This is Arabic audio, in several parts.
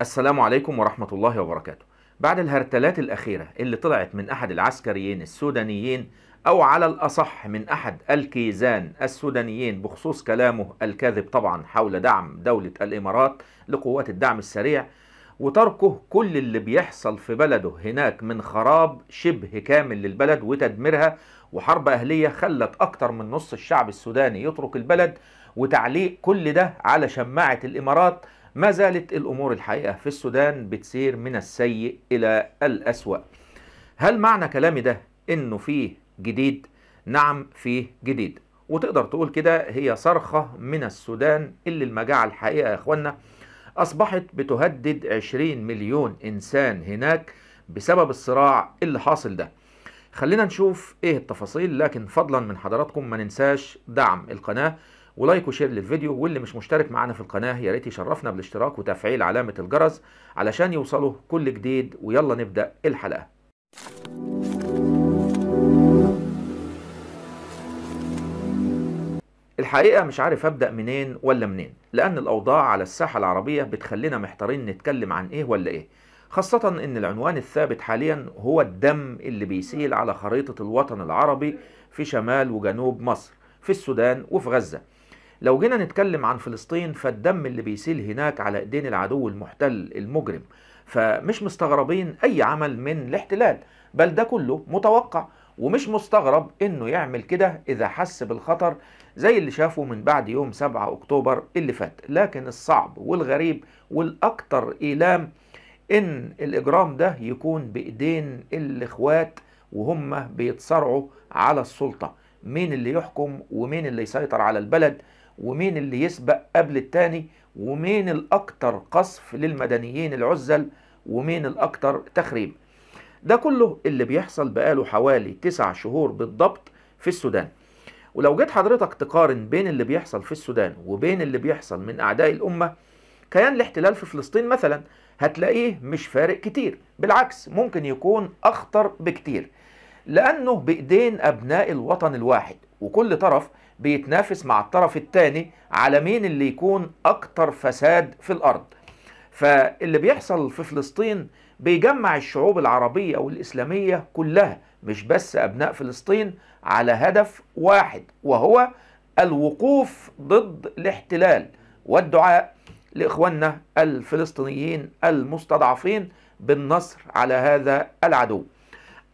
السلام عليكم ورحمة الله وبركاته بعد الهرتلات الأخيرة اللي طلعت من أحد العسكريين السودانيين أو على الأصح من أحد الكيزان السودانيين بخصوص كلامه الكاذب طبعا حول دعم دولة الإمارات لقوات الدعم السريع وتركه كل اللي بيحصل في بلده هناك من خراب شبه كامل للبلد وتدميرها وحرب أهلية خلت أكتر من نص الشعب السوداني يترك البلد وتعليق كل ده على شماعة الإمارات ما زالت الأمور الحقيقة في السودان بتسير من السيء إلى الأسوأ هل معنى كلامي ده إنه فيه جديد؟ نعم فيه جديد وتقدر تقول كده هي صرخة من السودان اللي المجاعة الحقيقة يا إخوانا أصبحت بتهدد 20 مليون إنسان هناك بسبب الصراع اللي حاصل ده خلينا نشوف ايه التفاصيل لكن فضلا من حضراتكم ما ننساش دعم القناة ولايك وشير للفيديو واللي مش مشترك معانا في القناه يا ريت يشرفنا بالاشتراك وتفعيل علامه الجرس علشان يوصله كل جديد ويلا نبدا الحلقه الحقيقة مش عارف أبدأ منين ولا منين لأن الأوضاع على الساحة العربية بتخلينا محتارين نتكلم عن إيه ولا إيه خاصة إن العنوان الثابت حاليا هو الدم اللي بيسيل على خريطة الوطن العربي في شمال وجنوب مصر في السودان وفي غزة لو جينا نتكلم عن فلسطين فالدم اللي بيسيل هناك على ايدين العدو المحتل المجرم فمش مستغربين اي عمل من الاحتلال بل ده كله متوقع ومش مستغرب انه يعمل كده اذا حس بالخطر زي اللي شافه من بعد يوم 7 اكتوبر اللي فات لكن الصعب والغريب والاكثر ايلام ان الاجرام ده يكون بايدين الاخوات وهم بيتصارعوا على السلطه مين اللي يحكم ومين اللي يسيطر على البلد ومين اللي يسبق قبل التاني ومين الأكثر قصف للمدنيين العزل ومين الأكثر تخريب ده كله اللي بيحصل بقاله حوالي تسع شهور بالضبط في السودان ولو جيت حضرتك تقارن بين اللي بيحصل في السودان وبين اللي بيحصل من أعداء الأمة كيان الاحتلال في فلسطين مثلا هتلاقيه مش فارق كتير بالعكس ممكن يكون أخطر بكتير لأنه بإيدين أبناء الوطن الواحد وكل طرف بيتنافس مع الطرف الثاني على مين اللي يكون أكتر فساد في الأرض فاللي بيحصل في فلسطين بيجمع الشعوب العربية والإسلامية كلها مش بس أبناء فلسطين على هدف واحد وهو الوقوف ضد الاحتلال والدعاء لإخواننا الفلسطينيين المستضعفين بالنصر على هذا العدو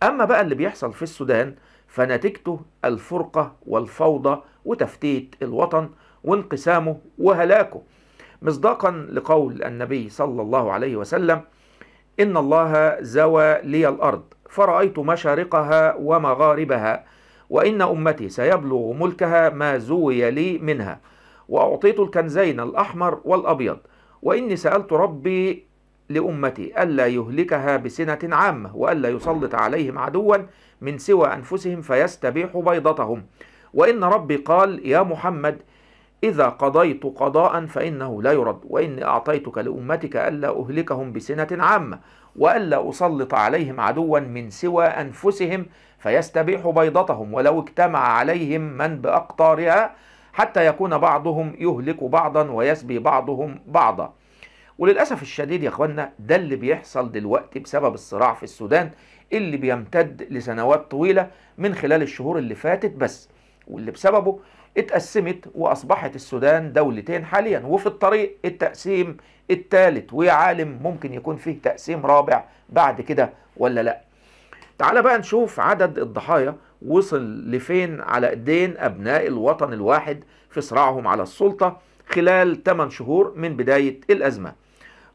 أما بقى اللي بيحصل في السودان فنتيجته الفرقة والفوضى وتفتيت الوطن وانقسامه وهلاكه مصداقا لقول النبي صلى الله عليه وسلم إن الله زوى لي الأرض فرأيت مشارقها ومغاربها وإن أمتي سيبلغ ملكها ما زوي لي منها وأعطيت الكنزين الأحمر والأبيض وإني سألت ربي لأمتي ألا يهلكها بسنة عامة وألا يسلط عليهم عدوا من سوى أنفسهم فيستبيح بيضتهم وإن ربي قال يا محمد إذا قضيت قضاء فإنه لا يرد وإني أعطيتك لأمتك ألا أهلكهم بسنة عامة وألا أسلط عليهم عدوا من سوى أنفسهم فيستبيح بيضتهم ولو اجتمع عليهم من بأقطارها حتى يكون بعضهم يهلك بعضا ويسبي بعضهم بعضا وللأسف الشديد يا اخوانا ده اللي بيحصل دلوقتي بسبب الصراع في السودان اللي بيمتد لسنوات طويلة من خلال الشهور اللي فاتت بس واللي بسببه اتقسمت وأصبحت السودان دولتين حاليا وفي الطريق التقسيم الثالث ويا عالم ممكن يكون فيه تقسيم رابع بعد كده ولا لأ تعال بقى نشوف عدد الضحايا وصل لفين على ايدين أبناء الوطن الواحد في صراعهم على السلطة خلال 8 شهور من بداية الأزمة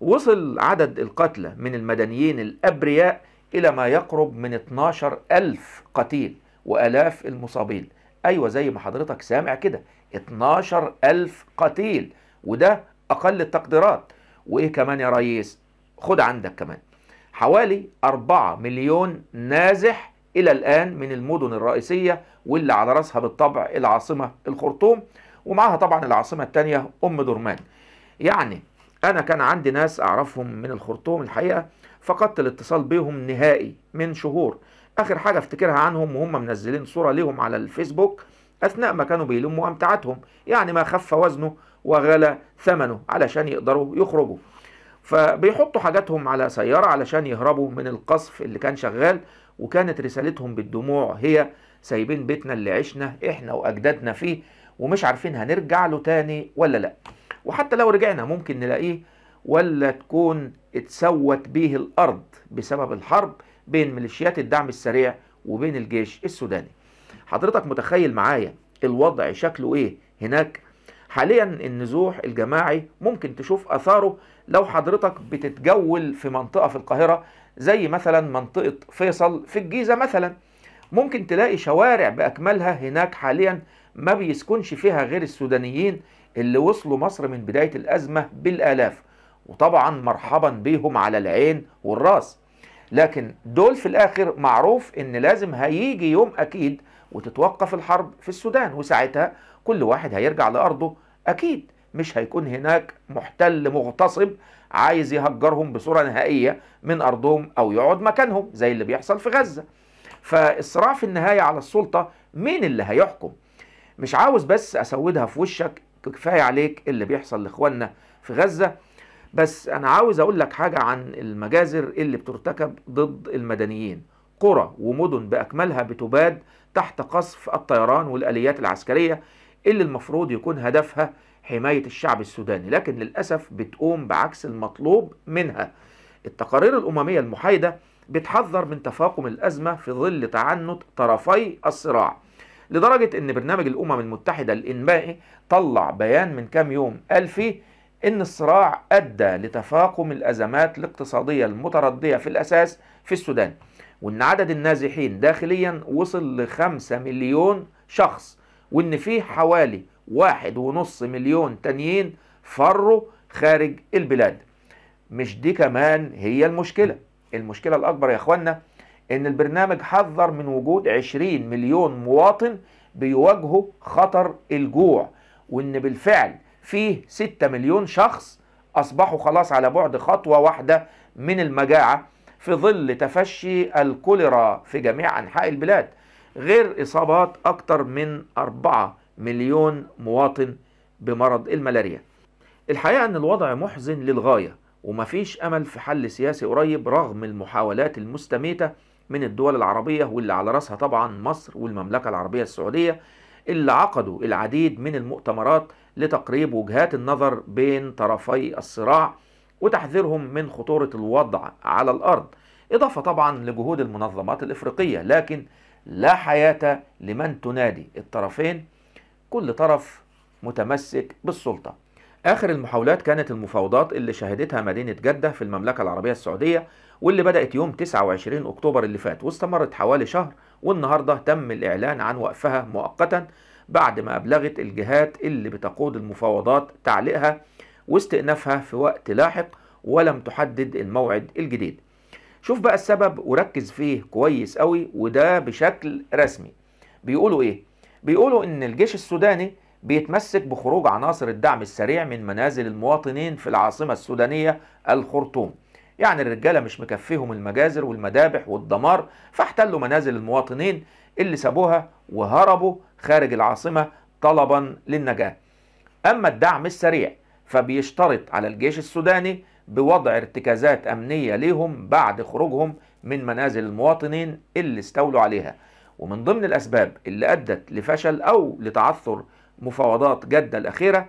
وصل عدد القتلى من المدنيين الأبرياء إلى ما يقرب من 12 ألف قتيل وألاف المصابين أيوة زي ما حضرتك سامع كده 12 ألف قتيل وده أقل التقديرات وإيه كمان يا ريس خد عندك كمان حوالي 4 مليون نازح إلى الآن من المدن الرئيسية واللي على رأسها بالطبع العاصمة الخرطوم ومعها طبعا العاصمة الثانية أم درمان يعني انا كان عندي ناس اعرفهم من الخرطوم الحقيقه فقدت الاتصال بيهم نهائي من شهور اخر حاجه افتكرها عنهم وهم منزلين صوره ليهم على الفيسبوك اثناء ما كانوا بيلموا امتعتهم يعني ما خف وزنه وغلى ثمنه علشان يقدروا يخرجوا فبيحطوا حاجاتهم على سيارة علشان يهربوا من القصف اللي كان شغال وكانت رسالتهم بالدموع هي سايبين بيتنا اللي عشنا احنا واجدادنا فيه ومش عارفين هنرجع له تاني ولا لأ وحتى لو رجعنا ممكن نلاقيه ولا تكون اتسوت به الأرض بسبب الحرب بين ميليشيات الدعم السريع وبين الجيش السوداني حضرتك متخيل معايا الوضع شكله ايه هناك حاليا النزوح الجماعي ممكن تشوف اثاره لو حضرتك بتتجول في منطقة في القاهرة زي مثلا منطقة فيصل في الجيزة مثلا ممكن تلاقي شوارع بأكملها هناك حاليا ما بيسكنش فيها غير السودانيين اللي وصلوا مصر من بداية الأزمة بالآلاف وطبعا مرحبا بيهم على العين والراس لكن دول في الآخر معروف إن لازم هيجي يوم أكيد وتتوقف الحرب في السودان وساعتها كل واحد هيرجع لأرضه أكيد مش هيكون هناك محتل مغتصب عايز يهجرهم بصورة نهائية من أرضهم أو يقعد مكانهم زي اللي بيحصل في غزة فالصراع في النهاية على السلطة مين اللي هيحكم مش عاوز بس أسودها في وشك كفايه عليك اللي بيحصل لاخواننا في غزه بس انا عاوز اقول لك حاجه عن المجازر اللي بترتكب ضد المدنيين قرى ومدن باكملها بتباد تحت قصف الطيران والاليات العسكريه اللي المفروض يكون هدفها حمايه الشعب السوداني لكن للاسف بتقوم بعكس المطلوب منها التقارير الامميه المحايده بتحذر من تفاقم الازمه في ظل تعنت طرفي الصراع لدرجة ان برنامج الامم المتحدة الإنمائي طلع بيان من كام يوم قال فيه ان الصراع ادى لتفاقم الازمات الاقتصادية المتردية في الاساس في السودان وان عدد النازحين داخليا وصل لخمسة مليون شخص وان في حوالي واحد ونص مليون تانيين فروا خارج البلاد مش دي كمان هي المشكلة المشكلة الأكبر يا أخوانا ان البرنامج حذر من وجود 20 مليون مواطن بيواجهوا خطر الجوع وان بالفعل فيه 6 مليون شخص اصبحوا خلاص على بعد خطوه واحده من المجاعه في ظل تفشي الكوليرا في جميع انحاء البلاد غير اصابات اكثر من 4 مليون مواطن بمرض الملاريا الحقيقه ان الوضع محزن للغايه ومفيش امل في حل سياسي قريب رغم المحاولات المستميته من الدول العربية واللي على رأسها طبعا مصر والمملكة العربية السعودية اللي عقدوا العديد من المؤتمرات لتقريب وجهات النظر بين طرفي الصراع وتحذيرهم من خطورة الوضع على الأرض إضافة طبعا لجهود المنظمات الإفريقية لكن لا حياة لمن تنادي الطرفين كل طرف متمسك بالسلطة آخر المحاولات كانت المفاوضات اللي شهدتها مدينة جدة في المملكة العربية السعودية واللي بدأت يوم 29 أكتوبر اللي فات واستمرت حوالي شهر والنهاردة تم الإعلان عن وقفها مؤقتا بعد ما أبلغت الجهات اللي بتقود المفاوضات تعليقها واستئنافها في وقت لاحق ولم تحدد الموعد الجديد شوف بقى السبب وركز فيه كويس قوي وده بشكل رسمي بيقولوا ايه بيقولوا ان الجيش السوداني بيتمسك بخروج عناصر الدعم السريع من منازل المواطنين في العاصمة السودانية الخرطوم يعني الرجالة مش مكفيهم المجازر والمذابح والدمار فاحتلوا منازل المواطنين اللي سابوها وهربوا خارج العاصمة طلبا للنجاة أما الدعم السريع فبيشترط على الجيش السوداني بوضع ارتكازات أمنية ليهم بعد خروجهم من منازل المواطنين اللي استولوا عليها ومن ضمن الأسباب اللي أدت لفشل أو لتعثر مفاوضات جدة الأخيرة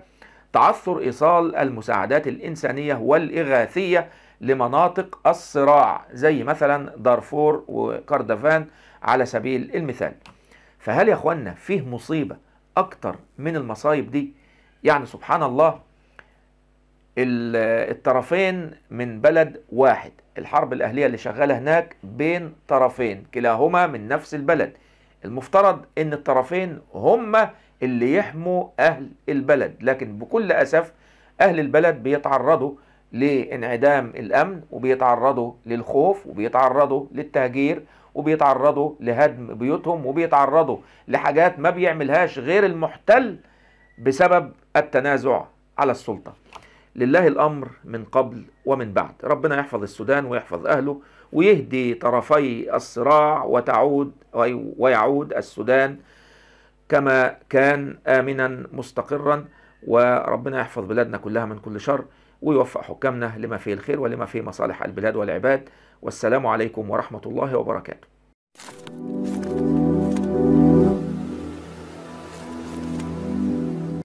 تعثر إيصال المساعدات الإنسانية والإغاثية لمناطق الصراع زي مثلا دارفور وكردفان على سبيل المثال فهل يا اخوانا فيه مصيبة أكتر من المصايب دي يعني سبحان الله الطرفين من بلد واحد الحرب الأهلية اللي شغالة هناك بين طرفين كلاهما من نفس البلد المفترض ان الطرفين هما اللي يحموا أهل البلد لكن بكل أسف أهل البلد بيتعرضوا لانعدام الأمن وبيتعرضوا للخوف وبيتعرضوا للتهجير وبيتعرضوا لهدم بيوتهم وبيتعرضوا لحاجات ما بيعملهاش غير المحتل بسبب التنازع على السلطة لله الأمر من قبل ومن بعد ربنا يحفظ السودان ويحفظ أهله ويهدي طرفي الصراع وتعود ويعود السودان كما كان آمنا مستقرا وربنا يحفظ بلادنا كلها من كل شر ويوفق حكامنا لما فيه الخير ولما فيه مصالح البلاد والعباد والسلام عليكم ورحمة الله وبركاته